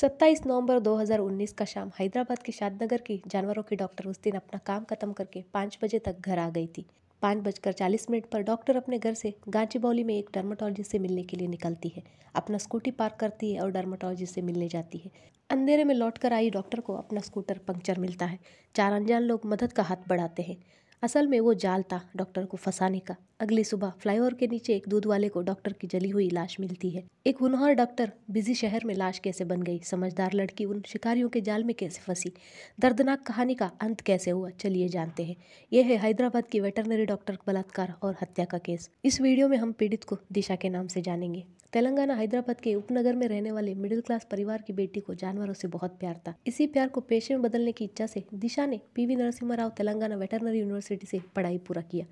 सत्ताईस नवंबर 2019 का शाम हैदराबाद के शादनगर की जानवरों की डॉक्टर उस दिन अपना काम खत्म करके पाँच बजे तक घर आ गई थी पाँच बजकर चालीस मिनट पर डॉक्टर अपने घर से गांचीबौली में एक डर्माटोलॉजिस्ट से मिलने के लिए निकलती है अपना स्कूटी पार्क करती है और डर्माटोलॉजिस्ट से मिलने जाती है अंधेरे में लौटकर आई डॉक्टर को अपना स्कूटर पंक्चर मिलता है चार अनजान लोग मदद का हाथ बढ़ाते हैं असल में वो जाल था डॉक्टर को फंसाने का अगली सुबह फ्लाईओवर के नीचे एक दूध वाले को डॉक्टर की जली हुई लाश मिलती है एक हुनहार डॉक्टर बिजी शहर में लाश कैसे बन गई समझदार लड़की उन शिकारियों के जाल में कैसे फंसी दर्दनाक कहानी का अंत कैसे हुआ चलिए जानते हैं यह है हैदराबाद की वेटरनरी डॉक्टर बलात्कार और हत्या का केस इस वीडियो में हम पीड़ित को दिशा के नाम से जानेंगे तेलंगाना हैदराबाद के उपनगर में रहने वाले मिडिल क्लास परिवार की बेटी को जानवरों से बहुत प्यार था इसी प्यार को पेशे में बदलने की इच्छा से दिशा ने PV Narasimha Rao Telangana veterinary university से पढ़ाई पूरा किया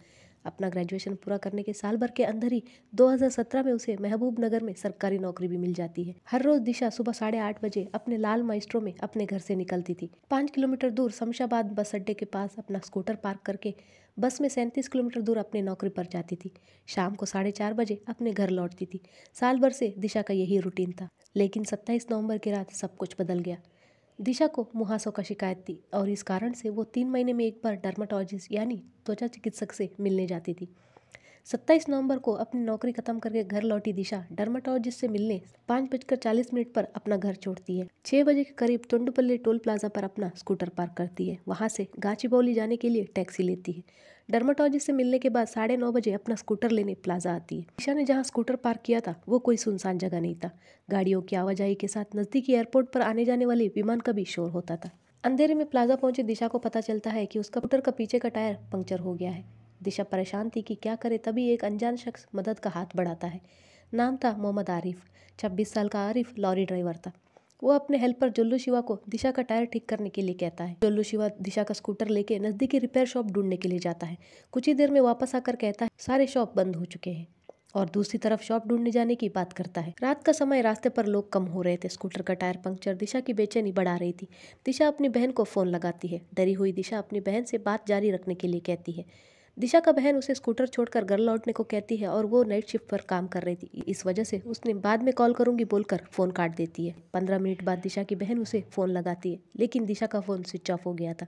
अपना ग्रेजुएशन पूरा करने के साल भर के अंदर ही 2017 में उसे महबूब नगर में सरकारी नौकरी भी मिल जाती है हर रोज दिशा सुबह साढ़े आठ बजे अपने लाल माइस्ट्रो में अपने घर से निकलती थी पाँच किलोमीटर दूर शमशाबाद बस अड्डे के पास अपना स्कूटर पार्क करके बस में सैंतीस किलोमीटर दूर अपने नौकरी पर जाती थी शाम को साढ़े चार बजे अपने घर लौटती थी साल भर से दिशा का यही रूटीन था लेकिन सत्ताईस नवंबर की रात सब कुछ बदल गया दिशा को मुहासों का शिकायत थी और इस कारण से वो तीन महीने में एक बार डर्माटोलॉजिस्ट यानी त्वचा चिकित्सक से मिलने जाती थी सत्ताईस नवंबर को अपनी नौकरी खत्म करके घर लौटी दिशा डर्माटोलॉजिस्ट से मिलने पाँच बजकर चालीस मिनट पर अपना घर छोड़ती है छह बजे के करीब तोंडुपल्ली टोल प्लाजा पर अपना स्कूटर पार्क करती है वहाँ से गाचीबौली जाने के लिए टैक्सी लेती है डर्माटोलॉजिस्ट से मिलने के बाद साढ़े नौ बजे अपना स्कूटर लेने प्लाजा आती है दिशा ने जहाँ स्कूटर पार्क किया था वो कोई सुनसान जगह नहीं था गाड़ियों की आवाजाही के साथ नज़दीकी एयरपोर्ट पर आने जाने वाले विमान का भी शोर होता था अंधेरे में प्लाजा पहुंची दिशा को पता चलता है कि उसका स्कूटर का पीछे का टायर पंक्चर हो गया है दिशा परेशान थी कि क्या करे तभी एक अनजान शख्स मदद का हाथ बढ़ाता है नाम था मोहम्मद आरिफ छब्बीस साल का आरिफ लॉरी ड्राइवर था वो अपने हेल्पर जुल्लू शिवा को दिशा का टायर ठीक करने के लिए कहता है जुल्लू शिवा दिशा का स्कूटर लेके नज़दीकी रिपेयर शॉप ढूंढने के लिए जाता है कुछ ही देर में वापस आकर कहता है सारे शॉप बंद हो चुके हैं और दूसरी तरफ शॉप ढूंढने जाने की बात करता है रात का समय रास्ते पर लोग कम हो रहे थे स्कूटर का टायर पंक्चर दिशा की बेचैनी बढ़ा रही थी दिशा अपनी बहन को फ़ोन लगाती है डरी हुई दिशा अपनी बहन से बात जारी रखने के लिए कहती है दिशा का बहन उसे स्कूटर छोड़कर घर लौटने को कहती है और वो नाइट शिफ्ट पर काम कर रही थी इस वजह से उसने बाद में कॉल करूंगी बोलकर फ़ोन काट देती है पंद्रह मिनट बाद दिशा की बहन उसे फ़ोन लगाती है लेकिन दिशा का फ़ोन स्विच ऑफ हो गया था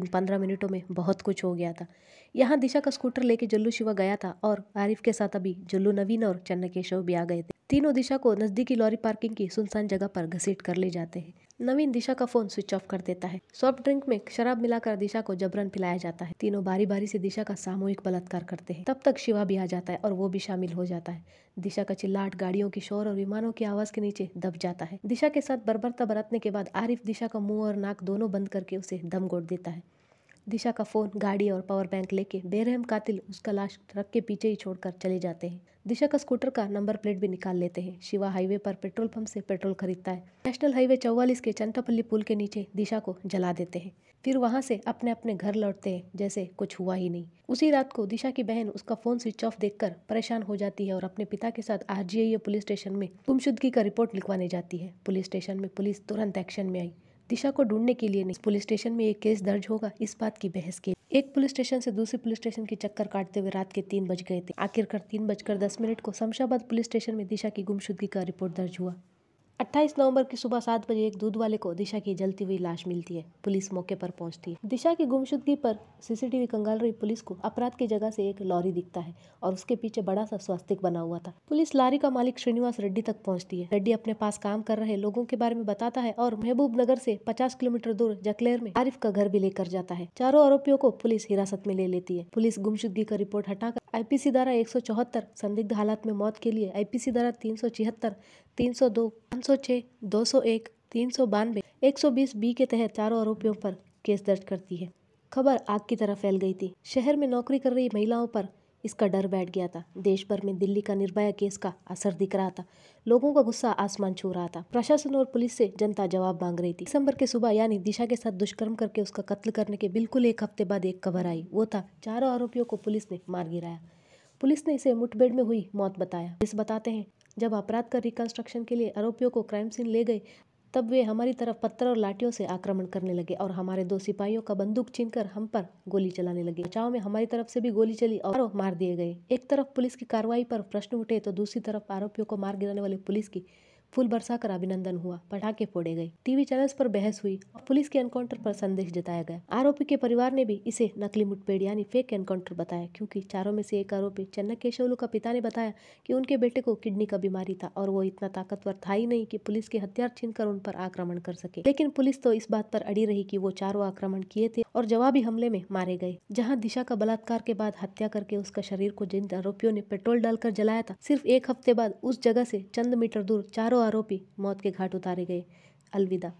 इन पंद्रह मिनटों में बहुत कुछ हो गया था यहाँ दिशा का स्कूटर लेके जल्लू शिवा गया था और आरिफ के साथ अभी जल्लू नवीन और चन्नकेशव भी आ गए थे तीनों दिशा को नज़दीकी लॉरी पार्किंग की सुनसान जगह पर घसीट कर ले जाते हैं नवीन दिशा का फोन स्विच ऑफ कर देता है सॉफ्ट ड्रिंक में शराब मिलाकर दिशा को जबरन पिलाया जाता है तीनों बारी बारी से दिशा का सामूहिक बलात्कार करते हैं तब तक शिवा भी आ जाता है और वो भी शामिल हो जाता है दिशा का चिल्लाहट गाड़ियों की शोर और विमानों की आवाज के नीचे दब जाता है दिशा के साथ बर्बरता बरतने के बाद आरिफ दिशा का मुंह और नाक दोनों बंद करके उसे दम घोट देता है दिशा का फ़ोन गाड़ी और पावर बैंक लेके बेरहम कातिल उसका लाश ट्रक के पीछे ही छोड़कर चले जाते हैं दिशा का स्कूटर का नंबर प्लेट भी निकाल लेते हैं शिवा हाईवे पर पेट्रोल पंप से पेट्रोल खरीदता है नेशनल हाईवे चौवालीस के चंटापल्ली पुल के नीचे दिशा को जला देते हैं फिर वहाँ से अपने अपने घर लौटते हैं जैसे कुछ हुआ ही नहीं उसी रात को दिशा की बहन उसका फोन स्विच ऑफ देखकर परेशान हो जाती है और अपने पिता के साथ आरजीआई पुलिस स्टेशन में गुमशुदगी का रिपोर्ट लिखवाने जाती है पुलिस स्टेशन में पुलिस तुरंत एक्शन में आई दिशा को ढूंढने के लिए नहीं पुलिस स्टेशन में एक केस दर्ज होगा इस बात की बहस की एक पुलिस स्टेशन से दूसरे पुलिस स्टेशन के चक्कर काटते हुए रात के तीन बज गए थे आखिरकार तीन बजकर दस मिनट को शमशाबाद पुलिस स्टेशन में दिशा की गुमशुदगी का रिपोर्ट दर्ज हुआ 28 नवंबर की सुबह सात बजे एक दूध वाले को दिशा की जलती हुई लाश मिलती है पुलिस मौके पर पहुंचती है दिशा की गुमशुदगी पर सीसीटीवी रही पुलिस को अपराध की जगह से एक लॉरी दिखता है और उसके पीछे बड़ा सा स्वास्तिक बना हुआ था पुलिस लॉरी का मालिक श्रीनिवास रेड्डी तक पहुँचती है रेड्डी अपने पास काम कर रहे लोगों के बारे में बताता है और महबूब नगर से पचास किलोमीटर दूर जकलेर में आरिफ का घर भी लेकर जाता है चारों आरोपियों को पुलिस हिरासत में ले लेती है पुलिस गुमशुदगी का रिपोर्ट हटाकर आईपीसी धारा एक संदिग्ध हालात में मौत के लिए आईपीसी धारा तीन सौ छिहत्तर तीन सौ दो 506, 201, बी के तहत चारों आरोपियों पर केस दर्ज करती है खबर आग की तरह फैल गई थी शहर में नौकरी कर रही महिलाओं पर इसका डर बैठ गया था देश भर में दिल्ली का निर्भया केस का असर दिख रहा था लोगों का गुस्सा आसमान छू रहा था प्रशासन और पुलिस से जनता जवाब मांग रही थी दिसंबर के सुबह यानी दिशा के साथ दुष्कर्म करके उसका कत्ल करने के बिल्कुल एक हफ्ते बाद एक खबर आई वो था चारों आरोपियों को पुलिस ने मार गिराया पुलिस ने इसे मुठभेड़ में हुई मौत बताया पुलिस बताते हैं जब अपराध का रिकंस्ट्रक्शन के लिए आरोपियों को क्राइम सीन ले गए तब वे हमारी तरफ पत्थर और लाठियों से आक्रमण करने लगे और हमारे दो सिपाहियों का बंदूक छीनकर हम पर गोली चलाने लगे बचाव में हमारी तरफ से भी गोली चली और मार दिए गए एक तरफ पुलिस की कार्रवाई पर प्रश्न उठे तो दूसरी तरफ आरोपियों को मार गिराने वाले पुलिस की फूल बरसा कर अभिनंदन हुआ पटाखे फोड़े गए टीवी चैनल पर बहस हुई और पुलिस के एनकाउंटर पर संदेश जताया गया आरोपी के परिवार ने भी इसे नकली मुठभेड़ यानी फेक एनकाउंटर बताया क्योंकि चारों में से एक आरोपी चन्ना केशवलू का पिता ने बताया कि उनके बेटे को किडनी का बीमारी था और वो इतना ताकतवर था ही नहीं कि पुलिस के हथियार छीन कर उन पर आक्रमण कर सके लेकिन पुलिस तो इस बात पर अड़ी रही कि वो चारों आक्रमण किए थे और जवाबी हमले में मारे गए जहां दिशा का बलात्कार के बाद हत्या करके उसका शरीर को जिन आरोपियों ने पेट्रोल डालकर जलाया था सिर्फ एक हफ्ते बाद उस जगह से चंद मीटर दूर चारों आरोपी मौत के घाट उतारे गए अलविदा